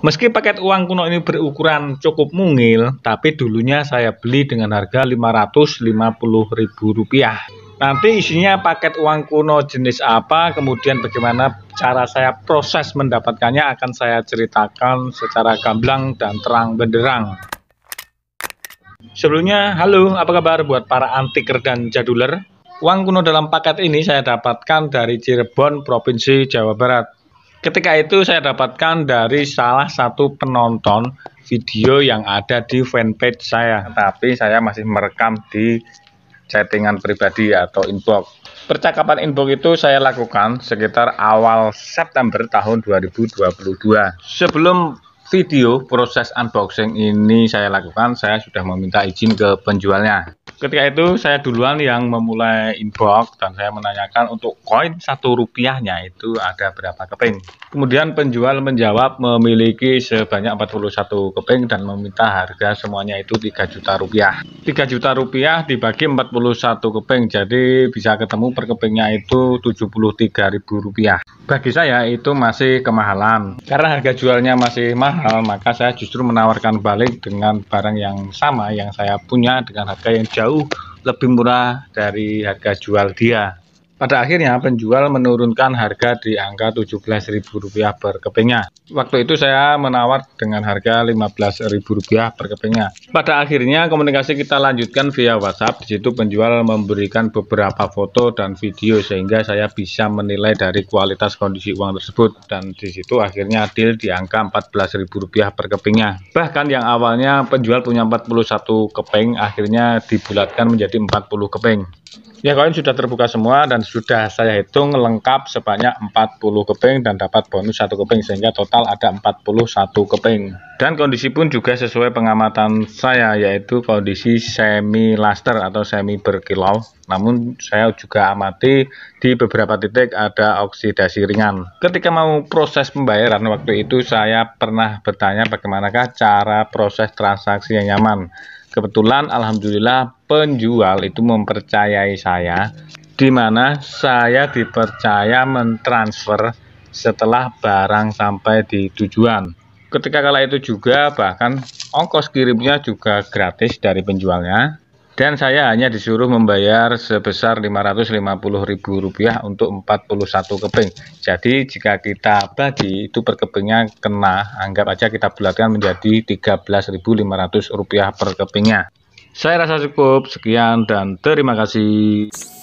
Meski paket uang kuno ini berukuran cukup mungil, tapi dulunya saya beli dengan harga Rp550.000. Nanti isinya paket uang kuno jenis apa, kemudian bagaimana cara saya proses mendapatkannya akan saya ceritakan secara gamblang dan terang benderang. Sebelumnya, halo, apa kabar buat para antiker dan jaduler? Uang kuno dalam paket ini saya dapatkan dari Cirebon, Provinsi Jawa Barat. Ketika itu saya dapatkan dari salah satu penonton video yang ada di fanpage saya, tapi saya masih merekam di chattingan pribadi atau inbox. Percakapan inbox itu saya lakukan sekitar awal September tahun 2022. Sebelum video proses unboxing ini saya lakukan, saya sudah meminta izin ke penjualnya. Ketika itu saya duluan yang memulai inbox dan saya menanyakan untuk koin satu rupiahnya itu ada berapa keping. Kemudian penjual menjawab memiliki sebanyak 41 keping dan meminta harga semuanya itu 3 juta rupiah. 3 juta rupiah dibagi 41 keping, jadi bisa ketemu per kepingnya itu 73 ribu rupiah. Bagi saya itu masih kemahalan karena harga jualnya masih mahal mahal eh, maka saya justru menawarkan balik dengan barang yang sama yang saya punya dengan harga yang jauh lebih murah dari harga jual dia pada akhirnya penjual menurunkan harga di angka Rp17.000 per kepingnya. Waktu itu saya menawar dengan harga Rp15.000 per kepingnya. Pada akhirnya komunikasi kita lanjutkan via WhatsApp. Di situ penjual memberikan beberapa foto dan video sehingga saya bisa menilai dari kualitas kondisi uang tersebut dan di situ akhirnya deal di angka Rp14.000 per kepingnya. Bahkan yang awalnya penjual punya 41 keping akhirnya dibulatkan menjadi 40 keping. Ya koin sudah terbuka semua dan sudah saya hitung lengkap sebanyak 40 keping dan dapat bonus satu keping sehingga total ada 41 keping. Dan kondisi pun juga sesuai pengamatan saya yaitu kondisi semi laster atau semi berkilau. Namun saya juga amati di beberapa titik ada oksidasi ringan. Ketika mau proses pembayaran waktu itu saya pernah bertanya bagaimanakah cara proses transaksi yang nyaman. Kebetulan alhamdulillah penjual itu mempercayai saya di mana saya dipercaya mentransfer setelah barang sampai di tujuan. Ketika kala itu juga bahkan ongkos kirimnya juga gratis dari penjualnya dan saya hanya disuruh membayar sebesar Rp550.000 untuk 41 keping. Jadi jika kita bagi itu per kepingnya kena, anggap aja kita bulatkan menjadi Rp13.500 per kepingnya. Saya rasa cukup, sekian dan terima kasih.